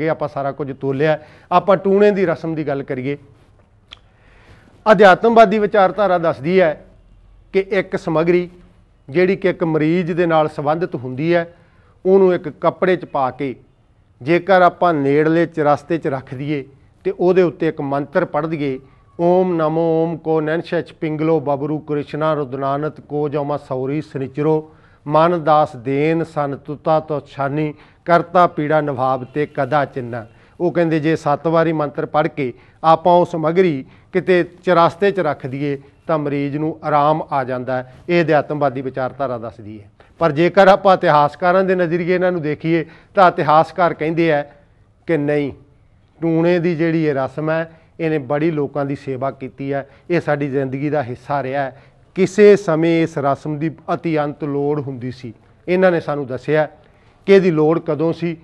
ਗੇ ਆਪਾਂ ਸਾਰਾ ਕੁਝ ਤੋਲਿਆ ਆਪਾਂ ਟੂਣੇ ਦੀ ਰਸਮ ਦੀ ਗੱਲ ਕਰੀਏ ਅਧਿਆਤਮਵਾਦੀ ਵਿਚਾਰਧਾਰਾ ਦੱਸਦੀ ਹੈ ਕਿ ਇੱਕ ਸਮਗਰੀ ਜਿਹੜੀ ਕਿ ਇੱਕ ਮਰੀਜ਼ ਦੇ ਨਾਲ ਸੰਬੰਧਿਤ ਹੁੰਦੀ ਹੈ ਉਹਨੂੰ ਇੱਕ ਕੱਪੜੇ 'ਚ ਪਾ ਕੇ ਜੇਕਰ ਆਪਾਂ ਨੇੜਲੇ ਚ ਰਸਤੇ 'ਚ ਰੱਖ ਦਈਏ ਤੇ ਉਹਦੇ ਉੱਤੇ ਇੱਕ ਮੰਤਰ ਪੜ੍ਹ ਦਈਏ ਓਮ ਨਮੋ ਓਮ ਕੋ ਨੈਨਸ਼ਚ ਪਿੰਗਲੋ ਬਬਰੂ ਕ੍ਰਿਸ਼ਨਾ ਰੁਦਨਾਨਤ ਕੋ ਜਮਾ ਸੌਰੀ ਸਨਿਚਰੋ ਮਨ ਦਾਸ ਦੇਨ ਸਨ ਤੁਤਾ ਤੋ ਛਾਨੀ ਕਰਤਾ ਪੀੜਾ ਨਵਾਬ ਤੇ ਕਦਾ ਚਿੰਨਾ ਉਹ ਕਹਿੰਦੇ ਜੇ ਸੱਤ ਵਾਰੀ ਮੰਤਰ ਪੜ੍ਹ ਕੇ ਆਪਾਂ ਉਹ ਸਮਗਰੀ ਕਿਤੇ ਚਰਾਸਤੇ 'ਚ ਰੱਖ ਦਈਏ ਤਾਂ ਮਰੀਜ਼ ਨੂੰ ਆਰਾਮ ਆ ਜਾਂਦਾ ਹੈ ਇਹ ਅਧਿਆਤਮਵਾਦੀ ਵਿਚਾਰਧਾਰਾ ਦੱਸਦੀ ਹੈ ਪਰ ਜੇਕਰ ਆਪਾਂ ਇਤਿਹਾਸਕਾਰਾਂ ਦੇ ਨਜ਼ਰੀਏ ਇਹਨਾਂ ਨੂੰ ਦੇਖੀਏ ਤਾਂ ਇਤਿਹਾਸਕਾਰ ਕਹਿੰਦੇ ਆ ਕਿ ਨਹੀਂ ਟੂਣੇ ਦੀ ਜਿਹੜੀ ਇਹ ਰਸਮ ਹੈ ਇਹਨੇ ਬੜੀ ਲੋਕਾਂ ਦੀ ਸੇਵਾ ਕੀਤੀ ਹੈ ਇਹ ਸਾਡੀ ਜ਼ਿੰਦਗੀ ਦਾ ਹਿੱਸਾ ਰਿਹਾ ਹੈ ਕਿਸੇ ਸਮੇਂ ਇਸ ਰਸਮ ਦੀ ਅਤਿਅੰਤ ਅੰਤ ਲੋੜ ਹੁੰਦੀ ਸੀ ਇਹਨਾਂ ਨੇ ਸਾਨੂੰ ਦੱਸਿਆ ਕਿ ਇਹਦੀ ਲੋੜ ਕਦੋਂ ਸੀ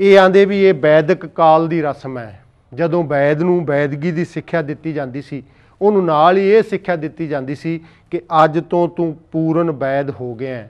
ਇਹ ਆਂਦੇ ਵੀ ਇਹ ਵੈਦਿਕ ਕਾਲ ਦੀ ਰਸਮ ਹੈ ਜਦੋਂ ਵੈਦ ਨੂੰ ਵੈਦਗੀ ਦੀ ਸਿੱਖਿਆ ਦਿੱਤੀ ਜਾਂਦੀ ਸੀ ਉਹਨੂੰ ਨਾਲ ਹੀ ਇਹ ਸਿੱਖਿਆ ਦਿੱਤੀ ਜਾਂਦੀ ਸੀ ਕਿ ਅੱਜ ਤੋਂ ਤੂੰ ਪੂਰਨ ਵੈਦ ਹੋ ਗਿਆ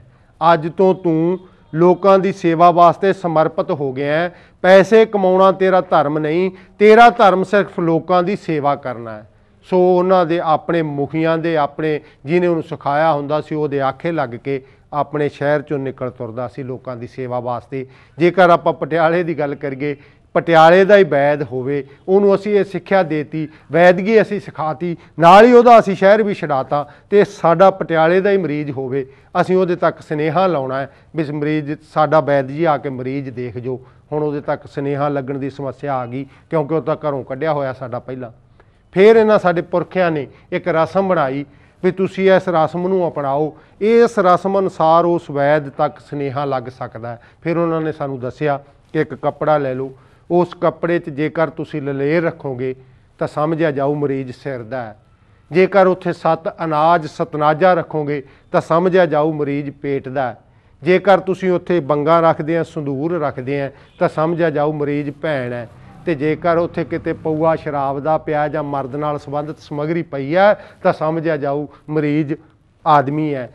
ਅੱਜ ਤੋਂ ਤੂੰ ਲੋਕਾਂ ਦੀ ਸੇਵਾ ਵਾਸਤੇ ਸਮਰਪਿਤ ਹੋ ਗਿਆ ਪੈਸੇ ਕਮਾਉਣਾ ਤੇਰਾ ਧਰਮ ਨਹੀਂ ਤੇਰਾ ਧਰਮ ਸਿਰਫ ਲੋਕਾਂ ਦੀ ਸੇਵਾ ਕਰਨਾ ਹੈ ਸੋ ਉਹਨਾਂ ਦੇ ਆਪਣੇ ਮੁਖੀਆਂ ਦੇ ਆਪਣੇ ਜਿਨੇ ਉਹਨੂੰ ਸਿਖਾਇਆ ਹੁੰਦਾ ਸੀ ਉਹਦੇ ਆਖੇ ਲੱਗ ਕੇ ਆਪਣੇ ਸ਼ਹਿਰ ਚੋਂ ਨਿਕਲ ਤੁਰਦਾ ਸੀ ਲੋਕਾਂ ਦੀ ਸੇਵਾ ਵਾਸਤੇ ਜੇਕਰ ਆਪਾਂ ਪਟਿਆਲੇ ਦੀ ਗੱਲ ਕਰੀਏ ਪਟਿਆਲੇ ਦਾ ਹੀ ਵੈਦ ਹੋਵੇ ਉਹਨੂੰ ਅਸੀਂ ਇਹ ਸਿੱਖਿਆ ਦੇਤੀ ਵੈਦਗੀ ਅਸੀਂ ਸਿਖਾਤੀ ਨਾਲ ਹੀ ਉਹਦਾ ਅਸੀਂ ਸ਼ਹਿਰ ਵੀ ਛਡਾਤਾ ਤੇ ਸਾਡਾ ਪਟਿਆਲੇ ਦਾ ਹੀ ਮਰੀਜ਼ ਹੋਵੇ ਅਸੀਂ ਉਹਦੇ ਤੱਕ ਸਨੇਹਾ ਲਾਉਣਾ ਹੈ ਵੀ ਮਰੀਜ਼ ਸਾਡਾ ਵੈਦ ਜੀ ਆ ਕੇ ਮਰੀਜ਼ ਦੇਖ ਜੋ ਹੁਣ ਉਹਦੇ ਤੱਕ ਸਨੇਹਾ ਲੱਗਣ ਦੀ ਸਮੱਸਿਆ ਆ ਗਈ ਕਿਉਂਕਿ ਉਹ ਤਾਂ ਘਰੋਂ ਕੱਢਿਆ ਹੋਇਆ ਸਾਡਾ ਪਹਿਲਾਂ ਫਿਰ ਇਹਨਾਂ ਸਾਡੇ ਪੁਰਖਿਆਂ ਨੇ ਇੱਕ ਰਸਮ ਬਣਾਈ ਵੀ ਤੁਸੀਂ ਇਸ ਰਸਮ ਨੂੰ ਅਪਣਾਓ ਇਸ ਰਸਮ ਅਨੁਸਾਰ ਉਸ ਵੈਦ ਤੱਕ ਸਨੇਹਾ ਲੱਗ ਸਕਦਾ ਹੈ ਫਿਰ ਉਹਨਾਂ ਨੇ ਸਾਨੂੰ ਦੱਸਿਆ ਕਿ ਇੱਕ ਕੱਪੜਾ ਲੈ ਲਓ ਉਸ ਕੱਪੜੇ 'ਚ ਜੇਕਰ ਤੁਸੀਂ ਲਲੇਰ ਰੱਖੋਗੇ ਤਾਂ ਸਮਝਿਆ ਜਾਊ ਮਰੀਜ਼ ਸਿਰ ਦਾ ਹੈ ਜੇਕਰ ਉੱਥੇ ਸੱਤ ਅਨਾਜ ਸਤਨਾਜਾ ਰੱਖੋਗੇ ਤਾਂ ਸਮਝਿਆ ਜਾਊ ਮਰੀਜ਼ ਪੇਟ ਦਾ ਹੈ ਜੇਕਰ ਤੁਸੀਂ ਉੱਥੇ ਬੰਗਾ ਰੱਖਦੇ ਆ ਸੰਧੂਰ ਰੱਖਦੇ ਆ ਤਾਂ ਸਮਝਿਆ ਜਾਊ ਮਰੀਜ਼ ਭੈਣ ਹੈ ਤੇ ਜੇਕਰ ਉੱਥੇ ਕਿਤੇ ਪਊਆ ਸ਼ਰਾਬ ਦਾ ਪਿਆ ਜਾਂ ਮਰਦ ਨਾਲ ਸੰਬੰਧਿਤ ਸਮਗਰੀ ਪਈ ਹੈ ਤਾਂ ਸਮਝਿਆ ਜਾਊ ਮਰੀਜ਼ ਆਦਮੀ ਹੈ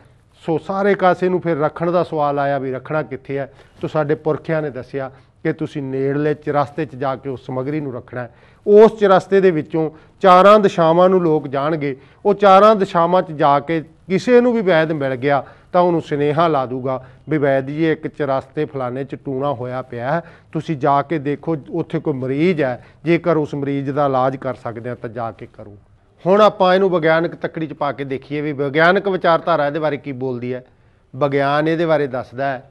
ਸੋ ਸਾਰੇ ਕਾਸੇ ਨੂੰ ਫਿਰ ਰੱਖਣ ਦਾ ਸਵਾਲ ਆਇਆ ਵੀ ਰੱਖਣਾ ਕਿੱਥੇ ਹੈ ਤੋਂ ਸਾਡੇ ਪੁਰਖਿਆਂ ਨੇ ਦੱਸਿਆ ਕਿ ਤੁਸੀਂ ਨੇੜਲੇ ਚਰਸਤੇ 'ਚ ਜਾ ਕੇ ਉਸ ਸਮਗਰੀ ਨੂੰ ਰੱਖਣਾ ਉਸ ਚਰਸਤੇ ਦੇ ਵਿੱਚੋਂ ਚਾਰਾਂ ਦਿਸ਼ਾਵਾਂ ਨੂੰ ਲੋਕ ਜਾਣਗੇ ਉਹ ਚਾਰਾਂ ਦਿਸ਼ਾਵਾਂ 'ਚ ਜਾ ਕੇ ਕਿਸੇ ਨੂੰ ਵੀ ਵੈਦ ਮਿਲ ਗਿਆ ਤਾਂ ਉਹਨੂੰ ਸਨੇਹਾ ਲਾ ਦੂਗਾ ਵੀ ਜੀ ਇੱਕ ਚਰਸਤੇ ਫਲਾਣੇ ਚ ਟੂਣਾ ਹੋਇਆ ਪਿਆ ਤੁਸੀਂ ਜਾ ਕੇ ਦੇਖੋ ਉੱਥੇ ਕੋਈ ਮਰੀਜ਼ ਹੈ ਜੇਕਰ ਉਸ ਮਰੀਜ਼ ਦਾ ਇਲਾਜ ਕਰ ਸਕਦੇ ਆ ਤਾਂ ਜਾ ਕੇ ਕਰੋ ਹੁਣ ਆਪਾਂ ਇਹਨੂੰ ਵਿਗਿਆਨਕ ਤੱਕੜੀ ਚ ਪਾ ਕੇ ਦੇਖੀਏ ਵੀ ਵਿਗਿਆਨਕ ਵਿਚਾਰਧਾਰਾ ਇਹਦੇ ਬਾਰੇ ਕੀ ਬੋਲਦੀ ਹੈ ਵਿਗਿਆਨ ਇਹਦੇ ਬਾਰੇ ਦੱਸਦਾ ਹੈ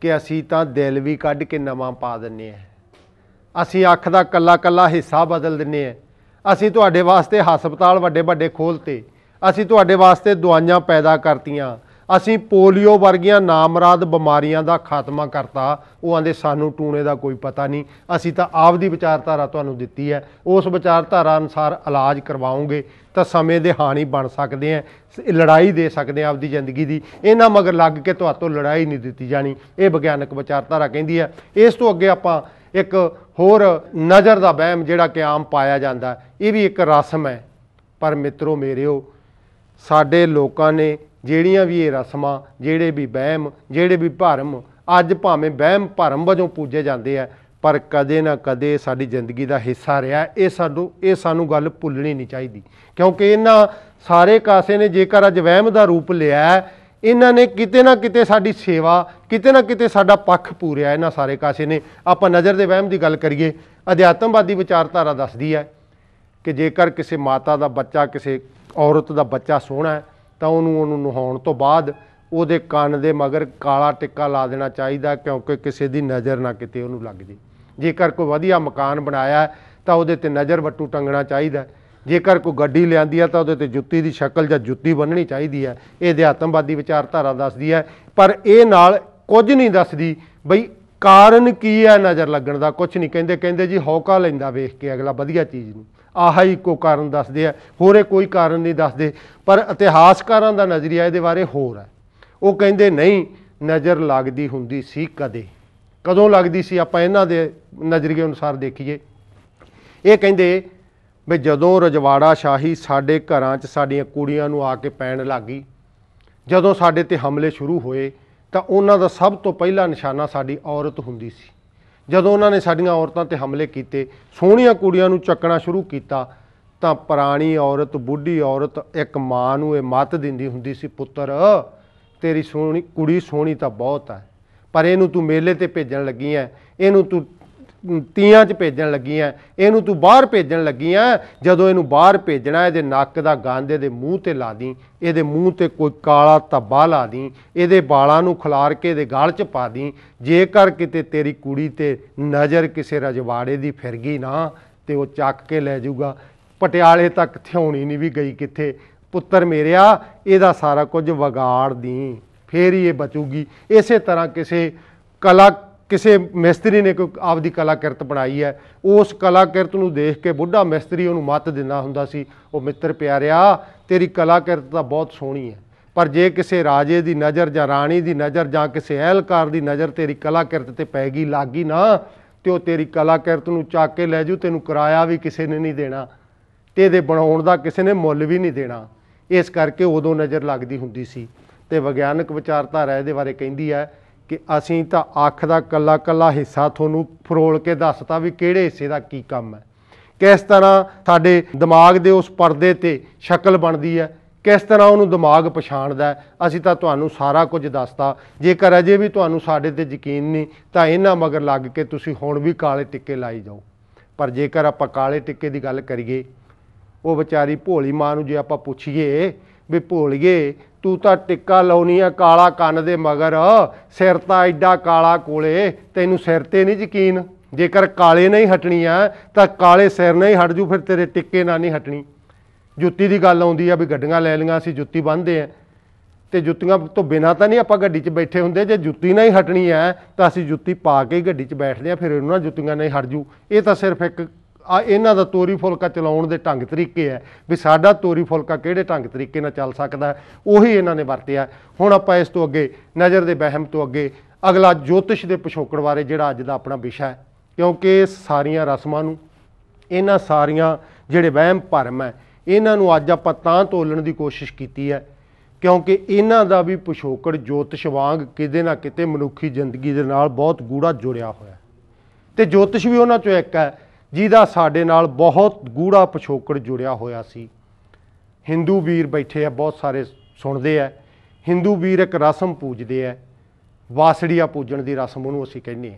ਕਿ ਅਸੀਂ ਤਾਂ ਦਿਲ ਵੀ ਕੱਢ ਕੇ ਨਵਾਂ ਪਾ ਦਿੰਨੇ ਆ ਅਸੀਂ ਅੱਖ ਦਾ ਕੱਲਾ ਕੱਲਾ ਹਿੱਸਾ ਬਦਲ ਦਿੰਨੇ ਆ ਅਸੀਂ ਤੁਹਾਡੇ ਵਾਸਤੇ ਹਸਪਤਾਲ ਵੱਡੇ ਵੱਡੇ ਖੋਲਤੇ ਅਸੀਂ ਤੁਹਾਡੇ ਵਾਸਤੇ ਦਵਾਈਆਂ ਪੈਦਾ ਕਰਤੀਆਂ ਅਸੀਂ ਪੋਲੀਓ ਵਰਗੀਆਂ ਨਾਮਰਾਦ ਬਿਮਾਰੀਆਂ ਦਾ ਖਾਤਮਾ ਕਰਤਾ ਉਹ ਆਂਦੇ ਸਾਨੂੰ ਟੂਣੇ ਦਾ ਕੋਈ ਪਤਾ ਨਹੀਂ ਅਸੀਂ ਤਾਂ ਆਪ ਦੀ ਵਿਚਾਰਧਾਰਾ ਤੁਹਾਨੂੰ ਦਿੱਤੀ ਹੈ ਉਸ ਵਿਚਾਰਧਾਰਾ ਅਨੁਸਾਰ ਇਲਾਜ ਕਰਵਾਉਂਗੇ ਤਾਂ ਸਮੇਂ ਦੇ ਹਾਣੀ ਬਣ ਸਕਦੇ ਆ ਲੜਾਈ ਦੇ ਸਕਦੇ ਆ ਆਪਦੀ ਜ਼ਿੰਦਗੀ ਦੀ ਇਹਨਾਂ ਮਗਰ ਲੱਗ ਕੇ ਤੁਹਾਤੋਂ ਲੜਾਈ ਨਹੀਂ ਦਿੱਤੀ ਜਾਣੀ ਇਹ ਵਿਗਿਆਨਕ ਵਿਚਾਰਧਾਰਾ ਕਹਿੰਦੀ ਹੈ ਇਸ ਤੋਂ ਅੱਗੇ ਆਪਾਂ ਇੱਕ ਹੋਰ ਨਜ਼ਰ ਦਾ ਬਹਿਮ ਜਿਹੜਾ ਕਿ ਆਮ ਪਾਇਆ ਜਾਂਦਾ ਇਹ ਵੀ ਇੱਕ ਰਸਮ ਹੈ ਪਰ ਮਿੱਤਰੋ ਮੇਰਿਓ ਸਾਡੇ ਲੋਕਾਂ ਨੇ ਜਿਹੜੀਆਂ ਵੀ ਇਹ ਰਸਮਾਂ ਜਿਹੜੇ ਵੀ ਵਹਿਮ ਜਿਹੜੇ ਵੀ ਭਰਮ ਅੱਜ ਭਾਵੇਂ ਵਹਿਮ ਭਰਮ ਵਜੋਂ ਪੂਜੇ ਜਾਂਦੇ ਆ ਪਰ ਕਦੇ ਨਾ ਕਦੇ ਸਾਡੀ ਜ਼ਿੰਦਗੀ ਦਾ ਹਿੱਸਾ ਰਿਹਾ ਇਹ ਸਾਨੂੰ ਇਹ ਸਾਨੂੰ ਗੱਲ ਭੁੱਲਣੀ ਨਹੀਂ ਚਾਹੀਦੀ ਕਿਉਂਕਿ ਇਹਨਾਂ ਸਾਰੇ ਕਾਸੇ ਨੇ ਜੇਕਰ ਅੱਜ ਵਹਿਮ ਦਾ ਰੂਪ ਲਿਆ ਇਹਨਾਂ ਨੇ ਕਿਤੇ ਨਾ ਕਿਤੇ ਸਾਡੀ ਸੇਵਾ ਕਿਤੇ ਨਾ ਕਿਤੇ ਸਾਡਾ ਪੱਖ ਪੂਰਿਆ ਇਹਨਾਂ ਸਾਰੇ ਕਾਸੇ ਨੇ ਆਪਾਂ ਨਜ਼ਰ ਦੇ ਵਹਿਮ ਦੀ ਗੱਲ ਕਰੀਏ ਅਧਿਆਤਮਵਾਦੀ ਵਿਚਾਰਧਾਰਾ ਦੱਸਦੀ ਹੈ ਕਿ ਜੇਕਰ ਕਿਸੇ ਮਾਤਾ ਦਾ ਬੱਚਾ ਕਿਸੇ ਔਰਤ ਦਾ ਬੱਚਾ ਸੋਹਣਾ ਹੈ ਤਾਂ ਉਹਨੂੰ ਉਹਨੂੰ ਨਹਾਉਣ ਤੋਂ ਬਾਅਦ ਉਹਦੇ ਕੰਨ ਦੇ ਮਗਰ ਕਾਲਾ ਟਿੱਕਾ ਲਾ ਦੇਣਾ ਚਾਹੀਦਾ ਕਿਉਂਕਿ ਕਿਸੇ ਦੀ ਨਜ਼ਰ ਨਾ ਕਿਤੇ ਉਹਨੂੰ ਲੱਗ ਜੇ ਜੇਕਰ ਕੋਈ ਵਧੀਆ ਮਕਾਨ ਬਣਾਇਆ ਤਾਂ ਉਹਦੇ ਤੇ ਨਜ਼ਰ ਵੱਟੂ ਟੰਗਣਾ ਚਾਹੀਦਾ ਜੇਕਰ ਕੋਈ ਗੱਡੀ ਲਿਆਂਦੀ ਆ ਤਾਂ ਉਹਦੇ ਤੇ ਜੁੱਤੀ ਦੀ ਸ਼ਕਲ ਜਾਂ ਜੁੱਤੀ ਬੰਨਣੀ ਚਾਹੀਦੀ ਹੈ ਇਹ ਅਧਿਆਤਮਵਾਦੀ ਵਿਚਾਰਧਾਰਾ ਦੱਸਦੀ ਹੈ ਪਰ ਇਹ ਨਾਲ ਕੁਝ ਨਹੀਂ ਦੱਸਦੀ ਬਈ ਕਾਰਨ ਕੀ ਹੈ ਨਜ਼ਰ ਲੱਗਣ ਦਾ ਕੁਝ ਨਹੀਂ ਕਹਿੰਦੇ ਕਹਿੰਦੇ ਜੀ ਹੌਕਾ ਲੈਂਦਾ ਵੇਖ ਕੇ ਅਗਲਾ ਵਧੀਆ ਚੀਜ਼ ਨੂੰ ਆਹਾ ਹੀ ਕੋ ਕਾਰਨ ਦੱਸਦੇ ਆ ਹੋਰ ਕੋਈ ਕਾਰਨ ਨਹੀਂ ਦੱਸਦੇ ਪਰ ਇਤਿਹਾਸਕਾਰਾਂ ਦਾ ਨਜ਼ਰੀਆ ਇਹਦੇ ਬਾਰੇ ਹੋਰ ਹੈ ਉਹ ਕਹਿੰਦੇ ਨਹੀਂ ਨਜ਼ਰ ਲੱਗਦੀ ਹੁੰਦੀ ਸੀ ਕਦੇ ਕਦੋਂ ਲੱਗਦੀ ਸੀ ਆਪਾਂ ਇਹਨਾਂ ਦੇ ਨਜ਼ਰੀਏ ਅਨੁਸਾਰ ਦੇਖੀਏ ਇਹ ਕਹਿੰਦੇ ਵੀ ਜਦੋਂ ਰਜਵਾੜਾ ਸ਼ਾਹੀ ਸਾਡੇ ਘਰਾਂ 'ਚ ਸਾਡੀਆਂ ਕੁੜੀਆਂ ਨੂੰ ਆ ਕੇ ਪੈਣ ਲੱਗੀ ਜਦੋਂ ਸਾਡੇ ਤੇ ਹਮਲੇ ਸ਼ੁਰੂ ਹੋਏ ਤਾਂ ਉਹਨਾਂ ਦਾ ਸਭ ਤੋਂ ਪਹਿਲਾ ਨਿਸ਼ਾਨਾ ਸਾਡੀ ਔਰਤ ਹੁੰਦੀ ਸੀ ਜਦੋਂ ਉਹਨਾਂ ਨੇ ਸਾਡੀਆਂ ਔਰਤਾਂ ਤੇ ਹਮਲੇ ਕੀਤੇ ਸੋਹਣੀਆਂ ਕੁੜੀਆਂ ਨੂੰ ਚੱਕਣਾ ਸ਼ੁਰੂ ਕੀਤਾ ਤਾਂ ਪੁਰਾਣੀ ਔਰਤ ਬੁੱਢੀ ਔਰਤ ਇੱਕ ਮਾਂ ਨੂੰ ਇਹ ਮੱਤ ਦਿੰਦੀ ਹੁੰਦੀ ਸੀ ਪੁੱਤਰ ਤੇਰੀ ਸੋਹਣੀ ਕੁੜੀ ਸੋਹਣੀ ਤਾਂ ਬਹੁਤ ਹੈ ਪਰ ਇਹਨੂੰ ਤੂੰ ਮੇਲੇ ਤੇ ਭੇਜਣ ਲੱਗੀ ਐ ਇਹਨੂੰ ਤੂੰ ਤੀਆਂ 'ਚ ਭੇਜਣ ਲੱਗੀ ਐ ਇਹਨੂੰ ਤੂੰ ਬਾਹਰ ਭੇਜਣ ਲੱਗੀ ਐ ਜਦੋਂ ਇਹਨੂੰ ਬਾਹਰ ਭੇਜਣਾ ਇਹਦੇ ਨੱਕ ਦਾ ਗੰਦ ਇਹਦੇ ਮੂੰਹ ਤੇ ਲਾ ਦੀ ਇਹਦੇ ਮੂੰਹ ਤੇ ਕੋਈ ਕਾਲਾ ਤੱਬਾ ਲਾ ਦੀ ਇਹਦੇ ਵਾਲਾਂ ਨੂੰ ਖਲਾਰ ਕੇ ਇਹਦੇ ਗਾਲ 'ਚ ਪਾ ਦੀ ਜੇਕਰ ਕਿਤੇ ਤੇਰੀ ਕੁੜੀ ਤੇ ਨਜ਼ਰ ਕਿਸੇ ਰਜਵਾੜੇ ਦੀ ਫਿਰ ਗਈ ਨਾ ਤੇ ਉਹ ਚੱਕ ਕੇ ਲੈ ਜਾਊਗਾ ਪਟਿਆਲੇ ਤੱਕ ਥਿਉਣੀ ਨਹੀਂ ਵੀ ਗਈ ਕਿੱਥੇ ਪੁੱਤਰ ਮੇਰਿਆ ਇਹਦਾ ਸਾਰਾ ਕੁਝ ਵਿਗਾੜ ਦੀ ਫੇਰ ਹੀ ਇਹ ਬਚੂਗੀ ਇਸੇ ਤਰ੍ਹਾਂ ਕਿਸੇ ਕਲਾ ਕਿਸੇ ਮਿਸਤਰੀ ਨੇ ਕੋਈ ਆਪਦੀ ਕਲਾਕਿਰਤ ਬਣਾਈ ਹੈ ਉਸ ਕਲਾਕਿਰਤ ਨੂੰ ਦੇਖ ਕੇ ਬੁੱਢਾ ਮਿਸਤਰੀ ਉਹਨੂੰ ਮੱਤ ਦਿੰਦਾ ਹੁੰਦਾ ਸੀ ਉਹ ਮਿੱਤਰ ਪਿਆਰਿਆ ਤੇਰੀ ਕਲਾਕਿਰਤ ਤਾਂ ਬਹੁਤ ਸੋਹਣੀ ਹੈ ਪਰ ਜੇ ਕਿਸੇ ਰਾਜੇ ਦੀ ਨਜ਼ਰ ਜਾਂ ਰਾਣੀ ਦੀ ਨਜ਼ਰ ਜਾਂ ਕਿਸੇ ਅਹਿਲਕਾਰ ਦੀ ਨਜ਼ਰ ਤੇਰੀ ਕਲਾਕਿਰਤ ਤੇ ਪੈ ਗਈ ਲੱਗੀ ਨਾ ਤੇ ਉਹ ਤੇਰੀ ਕਲਾਕਿਰਤ ਨੂੰ ਚੱਕ ਕੇ ਲੈ ਜੂ ਤੈਨੂੰ ਕਿਰਾਇਆ ਵੀ ਕਿਸੇ ਨੇ ਨਹੀਂ ਦੇਣਾ ਤੇ ਇਹਦੇ ਬਣਾਉਣ ਦਾ ਕਿਸੇ ਨੇ ਮੁੱਲ ਵੀ ਨਹੀਂ ਦੇਣਾ ਇਸ ਕਰਕੇ ਉਦੋਂ ਨਜ਼ਰ ਲੱਗਦੀ ਹੁੰਦੀ ਸੀ ਤੇ ਵਿਗਿਆਨਕ ਵਿਚਾਰਧਾਰਾ ਇਹਦੇ ਬਾਰੇ ਕਹਿੰਦੀ ਹੈ ਕਿ ਅਸੀਂ ਤਾਂ ਅੱਖ ਦਾ ਕੱਲਾ ਕੱਲਾ ਹਿੱਸਾ ਤੁਹਾਨੂੰ ਫਰੋਲ ਕੇ ਦੱਸਤਾ ਵੀ ਕਿਹੜੇ ਹਿੱਸੇ ਦਾ ਕੀ ਕੰਮ ਹੈ ਕਿਸ ਤਰ੍ਹਾਂ ਸਾਡੇ ਦਿਮਾਗ ਦੇ ਉਸ ਪਰਦੇ ਤੇ ਸ਼ਕਲ ਬਣਦੀ ਹੈ ਕਿਸ ਤਰ੍ਹਾਂ ਉਹਨੂੰ ਦਿਮਾਗ ਪਛਾਣਦਾ ਅਸੀਂ ਤਾਂ ਤੁਹਾਨੂੰ ਸਾਰਾ ਕੁਝ ਦੱਸਤਾ ਜੇਕਰ ਅਜੇ ਵੀ ਤੁਹਾਨੂੰ ਸਾਡੇ ਤੇ ਯਕੀਨ ਨਹੀਂ ਤਾਂ ਇਹਨਾਂ ਮਗਰ ਲੱਗ ਕੇ ਤੁਸੀਂ ਹੁਣ ਵੀ ਕਾਲੇ ਟਿੱਕੇ ਲਾਈ ਜਾਓ ਪਰ ਜੇਕਰ ਆਪਾਂ ਕਾਲੇ ਟਿੱਕੇ ਦੀ ਗੱਲ ਕਰੀਏ ਉਹ ਵਿਚਾਰੀ ਭੋਲੀ ਮਾਂ ਨੂੰ ਜੇ ਆਪਾਂ ਪੁੱਛੀਏ ਵੀ ਭੋਲੀਏ ਤੂੰ ਤਾਂ ਟਿੱਕਾ ਲਾਉਣੀ ਆ ਕਾਲਾ ਕੰਨ ਦੇ ਮਗਰ ਸਿਰ ਤਾਂ ਐਡਾ ਕਾਲਾ ਕੋਲੇ ਤੈਨੂੰ ਸਿਰ ਤੇ ਨਹੀਂ ਯਕੀਨ ਜੇਕਰ ਕਾਲੇ ਨਹੀਂ ਹਟਣੀ ਆ ਤਾਂ ਕਾਲੇ ਸਿਰ ਨਹੀਂ ਹਟ ਜੂ ਫਿਰ ਤੇਰੇ ਟਿੱਕੇ ਨਾਲ ਨਹੀਂ ਹਟਣੀ ਜੁੱਤੀ ਦੀ ਗੱਲ ਆਉਂਦੀ ਆ ਵੀ ਗੱਡੀਆਂ ਲੈ ਲੀਆਂ ਸੀ ਜੁੱਤੀ ਬੰਨਦੇ ਆ ਤੇ ਜੁੱਤੀਆਂ ਤੋਂ ਬਿਨਾ ਤਾਂ ਨਹੀਂ ਆਪਾਂ ਗੱਡੀ 'ਚ ਬੈਠੇ ਹੁੰਦੇ ਜੇ ਜੁੱਤੀ ਨਹੀਂ ਹਟਣੀ ਆ ਤਾਂ ਅਸੀਂ ਜੁੱਤੀ ਪਾ ਕੇ ਹੀ ਗੱਡੀ 'ਚ ਬੈਠਦੇ ਆ ਫਿਰ ਉਹਨਾਂ ਜੁੱਤੀਆਂ ਨਹੀਂ ਹਟ ਜੂ ਇਹ ਤਾਂ ਸਿਰਫ ਇੱਕ ਆ ਇਹਨਾਂ ਦਾ ਤੋਰੀ ਫੁਲਕਾ ਚਲਾਉਣ ਦੇ ਢੰਗ ਤਰੀਕੇ ਆ ਵੀ ਸਾਡਾ ਤੋਰੀ ਫੁਲਕਾ ਕਿਹੜੇ ਢੰਗ ਤਰੀਕੇ ਨਾਲ ਚੱਲ ਸਕਦਾ ਉਹੀ ਇਹਨਾਂ ਨੇ ਵਰਤਿਆ ਹੁਣ ਆਪਾਂ ਇਸ ਤੋਂ ਅੱਗੇ ਨਜ਼ਰ ਦੇ ਵਹਿਮ ਤੋਂ ਅੱਗੇ ਅਗਲਾ ਜੋਤਿਸ਼ ਦੇ ਪਿਛੋਕੜ ਬਾਰੇ ਜਿਹੜਾ ਅੱਜ ਦਾ ਆਪਣਾ ਵਿਸ਼ਾ ਹੈ ਕਿਉਂਕਿ ਸਾਰੀਆਂ ਰਸਮਾਂ ਨੂੰ ਇਹਨਾਂ ਸਾਰੀਆਂ ਜਿਹੜੇ ਵਹਿਮ ਭਰਮ ਹੈ ਇਹਨਾਂ ਨੂੰ ਅੱਜ ਆਪਾਂ ਤਾਂ ਤੋਲਣ ਦੀ ਕੋਸ਼ਿਸ਼ ਕੀਤੀ ਹੈ ਕਿਉਂਕਿ ਇਹਨਾਂ ਦਾ ਵੀ ਪਿਛੋਕੜ ਜੋਤਿਸ਼ ਵਾਂਗ ਕਿਤੇ ਨਾ ਕਿਤੇ ਮਨੁੱਖੀ ਜ਼ਿੰਦਗੀ ਦੇ ਨਾਲ ਬਹੁਤ ਗੂੜਾ ਜੁੜਿਆ ਹੋਇਆ ਤੇ ਜੋਤਿਸ਼ ਵੀ ਉਹਨਾਂ ਚੋਂ ਇੱਕ ਹੈ ਜਿਹਦਾ ਸਾਡੇ ਨਾਲ ਬਹੁਤ ਗੂੜਾ ਪਛੋਕੜ ਜੁੜਿਆ ਹੋਇਆ ਸੀ ਹਿੰਦੂ ਵੀਰ ਬੈਠੇ ਆ ਬਹੁਤ ਸਾਰੇ ਸੁਣਦੇ ਆ ਹਿੰਦੂ ਵੀਰ ਇੱਕ ਰਸਮ ਪੂਜਦੇ ਆ ਵਾਸੜੀਆ ਪੂਜਣ ਦੀ ਰਸਮ ਉਹਨੂੰ ਅਸੀਂ ਕਹਿੰਦੇ ਆ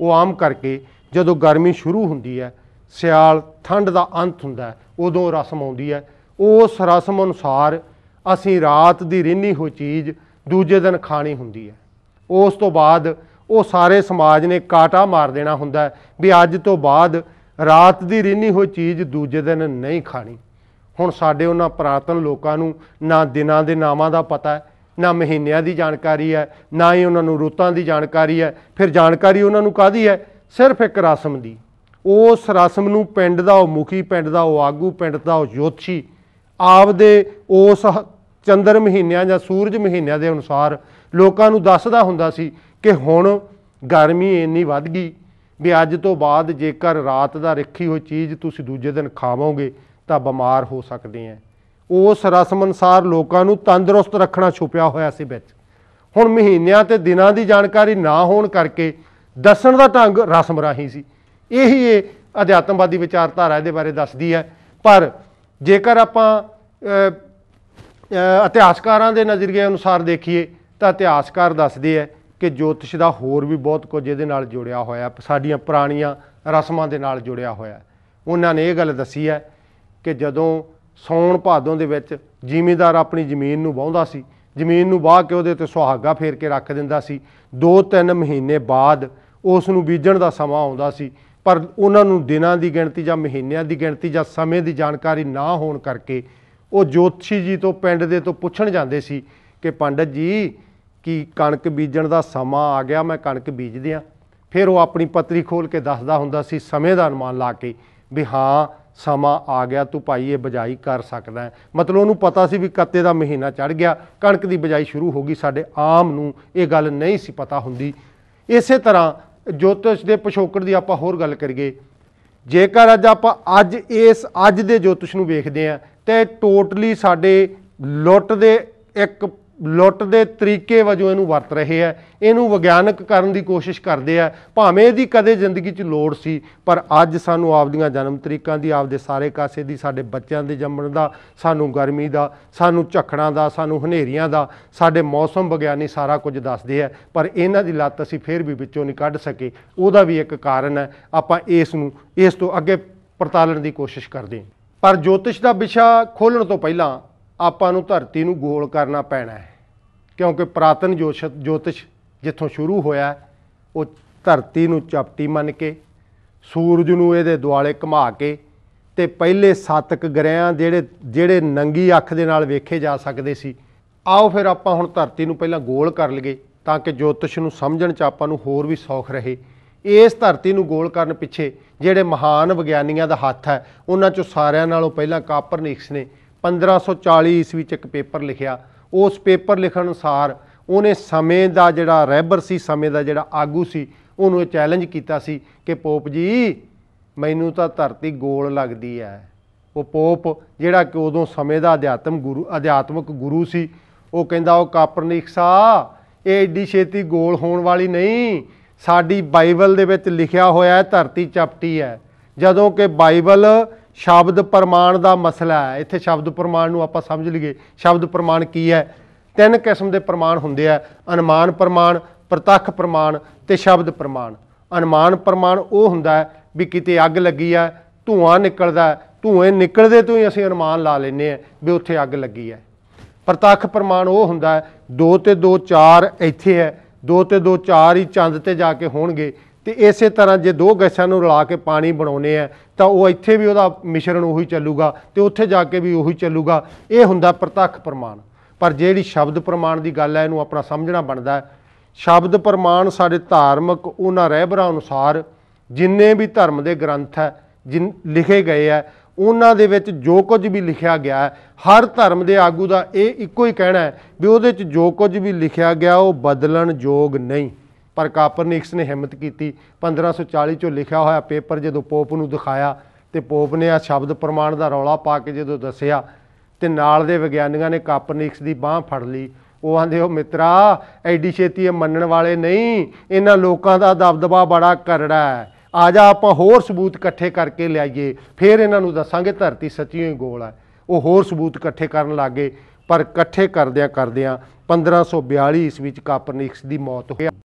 ਉਹ ਆਮ ਕਰਕੇ ਜਦੋਂ ਗਰਮੀ ਸ਼ੁਰੂ ਹੁੰਦੀ ਹੈ ਸਿਆਲ ਠੰਡ ਦਾ ਅੰਤ ਹੁੰਦਾ ਉਦੋਂ ਰਸਮ ਆਉਂਦੀ ਹੈ ਉਸ ਰਸਮ ਅਨੁਸਾਰ ਅਸੀਂ ਰਾਤ ਦੀ ਰਿੰਨੀ ਹੋਈ ਚੀਜ਼ ਦੂਜੇ ਦਿਨ ਖਾਣੀ ਹੁੰਦੀ ਹੈ ਉਸ ਤੋਂ ਬਾਅਦ ਉਹ ਸਾਰੇ ਸਮਾਜ ਨੇ ਕਾਟਾ ਮਾਰ ਦੇਣਾ ਹੁੰਦਾ ਵੀ ਅੱਜ ਤੋਂ ਬਾਅਦ ਰਾਤ ਦੀ ਰਿੰਨੀ ਹੋਈ ਚੀਜ਼ ਦੂਜੇ ਦਿਨ ਨਹੀਂ ਖਾਣੀ ਹੁਣ ਸਾਡੇ ਉਹਨਾਂ ਪ੍ਰਾਤਨ ਲੋਕਾਂ ਨੂੰ ਨਾ ਦਿਨਾਂ ਦੇ ਨਾਵਾਂ ਦਾ ਪਤਾ ਨਾ ਮਹੀਨਿਆਂ ਦੀ ਜਾਣਕਾਰੀ ਹੈ ਨਾ ਹੀ ਉਹਨਾਂ ਨੂੰ ਰੁੱਤਾਂ ਦੀ ਜਾਣਕਾਰੀ ਹੈ ਫਿਰ ਜਾਣਕਾਰੀ ਉਹਨਾਂ ਨੂੰ ਕਾਦੀ ਹੈ ਸਿਰਫ ਇੱਕ ਰਸਮ ਦੀ ਉਸ ਰਸਮ ਨੂੰ ਪਿੰਡ ਦਾ ਉਹ ਮੁਖੀ ਪਿੰਡ ਦਾ ਉਹ ਆਗੂ ਪਿੰਡ ਦਾ ਉਹ ਜੋਤਸ਼ੀ ਆਪਦੇ ਉਸ ਚੰਦਰ ਮਹੀਨਿਆਂ ਜਾਂ ਸੂਰਜ ਮਹੀਨਿਆਂ ਦੇ ਅਨੁਸਾਰ ਲੋਕਾਂ ਨੂੰ ਦੱਸਦਾ ਹੁੰਦਾ ਸੀ ਕਿ ਹੁਣ ਗਰਮੀ ਇੰਨੀ ਵੱਧ ਗਈ ਵੀ ਅੱਜ ਤੋਂ ਬਾਅਦ ਜੇਕਰ ਰਾਤ ਦਾ ਰੱਖੀ ਹੋਈ ਚੀਜ਼ ਤੁਸੀਂ ਦੂਜੇ ਦਿਨ ਖਾਵੋਗੇ ਤਾਂ ਬਿਮਾਰ ਹੋ ਸਕਦੇ ਆ ਉਸ ਰਸਮ ਅਨਸਾਰ ਲੋਕਾਂ ਨੂੰ ਤੰਦਰੁਸਤ ਰੱਖਣਾ ਛੁਪਿਆ ਹੋਇਆ ਸੀ ਵਿੱਚ ਹੁਣ ਮਹੀਨਿਆਂ ਤੇ ਦਿਨਾਂ ਦੀ ਜਾਣਕਾਰੀ ਨਾ ਹੋਣ ਕਰਕੇ ਦੱਸਣ ਦਾ ਢੰਗ ਰਸਮ ਰਾਹੀਂ ਸੀ ਇਹੀ ਇਹ ਅਧਿਆਤਮਵਾਦੀ ਵਿਚਾਰਧਾਰਾ ਇਹਦੇ ਬਾਰੇ ਦੱਸਦੀ ਹੈ ਪਰ ਜੇਕਰ ਆਪਾਂ ਇਤਿਹਾਸਕਾਰਾਂ ਦੇ ਨਜ਼ਰੀਏ ਅਨੁਸਾਰ ਦੇਖੀਏ ਤਾਂ ਇਤਿਹਾਸਕਾਰ ਦੱਸਦੇ ਆ ਕਿ ਜੋਤਿਸ਼ ਦਾ ਹੋਰ ਵੀ ਬਹੁਤ ਕੁਝ ਇਹਦੇ ਨਾਲ ਜੁੜਿਆ ਹੋਇਆ ਸਾਡੀਆਂ ਪੁਰਾਣੀਆਂ ਰਸਮਾਂ ਦੇ ਨਾਲ ਜੁੜਿਆ ਹੋਇਆ ਉਹਨਾਂ ਨੇ ਇਹ ਗੱਲ ਦੱਸੀ ਹੈ ਕਿ ਜਦੋਂ ਸੌਣ ਭਾਦੋਂ ਦੇ ਵਿੱਚ ਜ਼ਿਮੀਂਦਾਰ ਆਪਣੀ ਜ਼ਮੀਨ ਨੂੰ ਵਾਹੁੰਦਾ ਸੀ ਜ਼ਮੀਨ ਨੂੰ ਵਾਹ ਕੇ ਉਹਦੇ ਤੇ ਸੁਹਾਗਾ ਫੇਰ ਕੇ ਰੱਖ ਦਿੰਦਾ ਸੀ 2-3 ਮਹੀਨੇ ਬਾਅਦ ਉਸ ਨੂੰ ਬੀਜਣ ਦਾ ਸਮਾਂ ਆਉਂਦਾ ਸੀ ਪਰ ਉਹਨਾਂ ਨੂੰ ਦਿਨਾਂ ਦੀ ਗਿਣਤੀ ਜਾਂ ਮਹੀਨਿਆਂ ਦੀ ਗਿਣਤੀ ਜਾਂ ਸਮੇਂ ਦੀ ਜਾਣਕਾਰੀ ਨਾ ਹੋਣ ਕਰਕੇ ਉਹ ਜੋਤਸ਼ੀ ਜੀ ਤੋਂ ਪਿੰਡ ਦੇ ਤੋਂ ਪੁੱਛਣ ਜਾਂਦੇ ਸੀ ਕਿ ਪੰਡਤ ਜੀ ਕਿ ਕਣਕ ਬੀਜਣ ਦਾ ਸਮਾਂ ਆ ਗਿਆ ਮੈਂ ਕਣਕ ਬੀਜਦੇ ਆ ਫਿਰ ਉਹ ਆਪਣੀ ਪੱਤਰੀ ਖੋਲ ਕੇ ਦੱਸਦਾ ਹੁੰਦਾ ਸੀ ਸਮੇਂ ਦਾ ਅਨੁਮਾਨ ਲਾ ਕੇ ਵੀ ਹਾਂ ਸਮਾਂ ਆ ਗਿਆ ਤੂੰ ਭਾਈ ਇਹ ਬਜਾਈ ਕਰ ਸਕਦਾ ਮਤਲਬ ਉਹਨੂੰ ਪਤਾ ਸੀ ਵੀ ਕੱਤੇ ਦਾ ਮਹੀਨਾ ਚੜ ਗਿਆ ਕਣਕ ਦੀ ਬਜਾਈ ਸ਼ੁਰੂ ਹੋ ਗਈ ਸਾਡੇ ਆਮ ਨੂੰ ਇਹ ਗੱਲ ਨਹੀਂ ਸੀ ਪਤਾ ਹੁੰਦੀ ਇਸੇ ਤਰ੍ਹਾਂ ਜੋਤਿਸ਼ ਦੇ ਪਿਛੋਕੜ ਦੀ ਆਪਾਂ ਹੋਰ ਗੱਲ ਕਰੀਏ ਜੇਕਰ ਅੱਜ ਆਪਾਂ ਅੱਜ ਇਸ ਅੱਜ ਦੇ ਜੋਤਿਸ਼ ਨੂੰ ਵੇਖਦੇ ਆ ਤੇ ਟੋਟਲੀ ਸਾਡੇ ਲੁੱਟ ਦੇ ਇੱਕ ਲੁੱਟ ਦੇ ਤਰੀਕੇ ਵਜੋਂ ਇਹਨੂੰ ਵਰਤ ਰਹੇ ਆ ਇਹਨੂੰ ਵਿਗਿਆਨਕ ਕਰਨ ਦੀ ਕੋਸ਼ਿਸ਼ ਕਰਦੇ ਆ ਭਾਵੇਂ ਇਹਦੀ ਕਦੇ ਜ਼ਿੰਦਗੀ 'ਚ ਲੋੜ ਸੀ ਪਰ ਅੱਜ ਸਾਨੂੰ ਆਪਦੀਆਂ ਜਨਮ ਤਰੀਕਾਂ ਦੀ ਆਪਦੇ ਸਾਰੇ ਕਾਸੇ ਦੀ ਸਾਡੇ ਬੱਚਿਆਂ ਦੇ ਜੰਮਣ ਦਾ ਸਾਨੂੰ ਗਰਮੀ ਦਾ ਸਾਨੂੰ ਝੱਖੜਾਂ ਦਾ ਸਾਨੂੰ ਹਨੇਰੀਆਂ ਦਾ ਸਾਡੇ ਮੌਸਮ ਵਿਗਿਆਨੀ ਸਾਰਾ ਕੁਝ ਦੱਸਦੇ ਆ ਪਰ ਇਹਨਾਂ ਦੀ ਲੱਤ ਅਸੀਂ ਫੇਰ ਵੀ ਵਿੱਚੋਂ ਨਹੀਂ ਕੱਢ ਸਕੇ ਉਹਦਾ ਵੀ ਇੱਕ ਕਾਰਨ ਹੈ ਆਪਾਂ ਇਸ ਨੂੰ ਇਸ ਤੋਂ ਅੱਗੇ ਪਰਤਾਲਣ ਦੀ ਕੋਸ਼ਿਸ਼ ਕਰਦੇ ਪਰ ਜੋਤਿਸ਼ ਦਾ ਵਿਸ਼ਾ ਖੋਲਣ ਤੋਂ ਪਹਿਲਾਂ ਆਪਾਂ ਨੂੰ ਧਰਤੀ ਨੂੰ ਗੋਲ ਕਰਨਾ ਪੈਣਾ ਹੈ ਕਿਉਂਕਿ ਪ੍ਰਾਤਨ ਜੋਤਿਸ਼ ਜਿੱਥੋਂ ਸ਼ੁਰੂ ਹੋਇਆ ਉਹ ਧਰਤੀ ਨੂੰ ਚਪਟੀ ਮੰਨ ਕੇ ਸੂਰਜ ਨੂੰ ਇਹਦੇ ਦੁਆਲੇ ਘੁਮਾ ਕੇ ਤੇ ਪਹਿਲੇ 7 ਗ੍ਰਹਿਆਂ ਜਿਹੜੇ ਜਿਹੜੇ ਨੰਗੀ ਅੱਖ ਦੇ ਨਾਲ ਵੇਖੇ ਜਾ ਸਕਦੇ ਸੀ ਆਓ ਫਿਰ ਆਪਾਂ ਹੁਣ ਧਰਤੀ ਨੂੰ ਪਹਿਲਾਂ ਗੋਲ ਕਰ ਲਈਏ ਤਾਂ ਕਿ ਜੋਤਿਸ਼ ਨੂੰ ਸਮਝਣ 'ਚ ਆਪਾਂ ਨੂੰ ਹੋਰ ਵੀ ਸੌਖ ਰਹੇ ਇਸ ਧਰਤੀ ਨੂੰ ਗੋਲ ਕਰਨ ਪਿੱਛੇ ਜਿਹੜੇ ਮਹਾਨ ਵਿਗਿਆਨੀਆਂ ਦਾ ਹੱਥ ਹੈ ਉਹਨਾਂ 'ਚੋਂ ਸਾਰਿਆਂ ਨਾਲੋਂ ਪਹਿਲਾਂ ਕਾਪਰਨਿਕਸ ਨੇ 1540 ਈਸਵੀ ਚ ਇੱਕ ਪੇਪਰ ਲਿਖਿਆ ਉਸ ਪੇਪਰ ਲਿਖਣ ਅਨੁਸਾਰ ਉਹਨੇ ਸਮੇਂ ਦਾ ਜਿਹੜਾ ਰੈਬਰ ਸੀ ਸਮੇਂ ਦਾ ਜਿਹੜਾ ਆਗੂ ਸੀ ਉਹਨੂੰ ਇਹ ਚੈਲੰਜ ਕੀਤਾ ਸੀ ਕਿ ਪੋਪ ਜੀ ਮੈਨੂੰ ਤਾਂ ਧਰਤੀ ਗੋਲ ਲੱਗਦੀ ਹੈ ਉਹ ਪੋਪ ਜਿਹੜਾ ਕਿ ਉਦੋਂ ਸਮੇਂ ਦਾ ਅਧਿਆਤਮ ਗੁਰੂ ਅਧਿਆਤਮਿਕ ਗੁਰੂ ਸੀ ਉਹ ਕਹਿੰਦਾ ਉਹ ਕਾਪਰਨਿਕਸਾ ਇਹ ਏਡੀ ਛੇਤੀ ਗੋਲ ਹੋਣ ਵਾਲੀ ਨਹੀਂ ਸਾਡੀ ਬਾਈਬਲ ਦੇ ਵਿੱਚ ਲਿਖਿਆ ਹੋਇਆ ਹੈ ਧਰਤੀ ਚਪਟੀ ਹੈ ਜਦੋਂ ਕਿ ਬਾਈਬਲ ਸ਼ਬਦ ਪ੍ਰਮਾਣ ਦਾ ਮਸਲਾ ਹੈ ਇੱਥੇ ਸ਼ਬਦ ਪ੍ਰਮਾਣ ਨੂੰ ਆਪਾਂ ਸਮਝ ਲਈਏ ਸ਼ਬਦ ਪ੍ਰਮਾਣ ਕੀ ਹੈ ਤਿੰਨ ਕਿਸਮ ਦੇ ਪ੍ਰਮਾਣ ਹੁੰਦੇ ਆ ਅਨੁਮਾਨ ਪ੍ਰਮਾਣ ਪ੍ਰਤੱਖ ਪ੍ਰਮਾਣ ਤੇ ਸ਼ਬਦ ਪ੍ਰਮਾਣ ਅਨੁਮਾਨ ਪ੍ਰਮਾਣ ਉਹ ਹੁੰਦਾ ਹੈ ਵੀ ਕਿਤੇ ਅੱਗ ਲੱਗੀ ਆ ਧੂਆਂ ਨਿਕਲਦਾ ਧੂਏ ਨਿਕਲਦੇ ਤੋਂ ਹੀ ਅਸੀਂ ਅਨੁਮਾਨ ਲਾ ਲੈਨੇ ਆ ਵੀ ਉੱਥੇ ਅੱਗ ਲੱਗੀ ਆ ਪ੍ਰਤੱਖ ਪ੍ਰਮਾਣ ਉਹ ਹੁੰਦਾ 2 ਤੇ 2 4 ਇੱਥੇ ਹੈ 2 ਤੇ 2 4 ਹੀ ਚੰਦ ਤੇ ਜਾ ਕੇ ਹੋਣਗੇ ਤੇ ਇਸੇ ਤਰ੍ਹਾਂ ਜੇ ਦੋ ਗੈਸਾਂ ਨੂੰ ਰਲਾ ਕੇ ਪਾਣੀ ਬਣਾਉਨੇ ਆ ਤਾਂ ਉਹ ਇੱਥੇ ਵੀ ਉਹਦਾ ਮਿਸ਼ਰਣ ਉਹੀ ਚੱਲੂਗਾ ਤੇ ਉੱਥੇ ਜਾ ਕੇ ਵੀ ਉਹੀ ਚੱਲੂਗਾ ਇਹ ਹੁੰਦਾ ਪ੍ਰਤੱਖ ਪ੍ਰਮਾਣ ਪਰ ਜਿਹੜੀ ਸ਼ਬਦ ਪ੍ਰਮਾਣ ਦੀ ਗੱਲ ਹੈ ਇਹਨੂੰ ਆਪਣਾ ਸਮਝਣਾ ਬਣਦਾ ਹੈ ਸ਼ਬਦ ਪ੍ਰਮਾਣ ਸਾਡੇ ਧਾਰਮਿਕ ਉਹਨਾਂ ਰਹਿਬਰਾਂ ਅਨੁਸਾਰ ਜਿੰਨੇ ਵੀ ਧਰਮ ਦੇ ਗ੍ਰੰਥ ਹੈ ਜਿਨ ਲਿਖੇ ਗਏ ਆ ਉਹਨਾਂ ਦੇ ਵਿੱਚ ਜੋ ਕੁਝ ਵੀ ਲਿਖਿਆ ਗਿਆ ਹਰ ਧਰਮ ਦੇ ਆਗੂ ਦਾ ਇਹ ਇੱਕੋ ਹੀ ਕਹਿਣਾ ਹੈ ਵੀ ਉਹਦੇ ਵਿੱਚ ਜੋ ਕੁਝ ਵੀ ਲਿਖਿਆ ਗਿਆ ਉਹ ਬਦਲਣ ਯੋਗ ਨਹੀਂ ਪਰ ਕਾਪਰਨਿਕਸ ਨੇ ਹਿੰਮਤ ਕੀਤੀ 1540 ਚੋਂ ਲਿਖਿਆ ਹੋਇਆ ਪੇਪਰ ਜਦੋਂ ਪੋਪ ਨੂੰ ਦਿਖਾਇਆ ਤੇ ਪੋਪ ਨੇ ਆ ਸ਼ਬਦ ਪ੍ਰਮਾਣ ਦਾ ਰੌਲਾ ਪਾ ਕੇ ਜਦੋਂ ਦੱਸਿਆ ਤੇ ਨਾਲ ਦੇ ਵਿਗਿਆਨੀਆਂ ਨੇ ਕਾਪਰਨਿਕਸ ਦੀ ਬਾਹ ਫੜ ਲਈ ਉਹ ਆਂਦੇ ਹੋ ਮਿੱਤਰਾ ਐਡੀ ਛੇਤੀ ਇਹ ਮੰਨਣ ਵਾਲੇ ਨਹੀਂ ਇਹਨਾਂ ਲੋਕਾਂ ਦਾ ਦਬਦਬਾ ਬੜਾ ਕਰੜਾ ਹੈ ਆ ਜਾ ਆਪਾਂ ਹੋਰ ਸਬੂਤ ਇਕੱਠੇ ਕਰਕੇ ਲਿਆਈਏ ਫਿਰ ਇਹਨਾਂ ਨੂੰ ਦੱਸਾਂਗੇ ਧਰਤੀ ਸੱਚੀ ਹੀ ਗੋਲ ਹੈ ਉਹ ਹੋਰ ਸਬੂਤ ਇਕੱਠੇ ਕਰਨ ਲੱਗੇ ਪਰ ਇਕੱਠੇ ਕਰਦਿਆਂ ਕਰਦਿਆਂ 1542 ਈਸਵੀ ਵਿੱਚ ਕਾਪਰਨਿਕਸ ਦੀ ਮੌਤ ਹੋਈ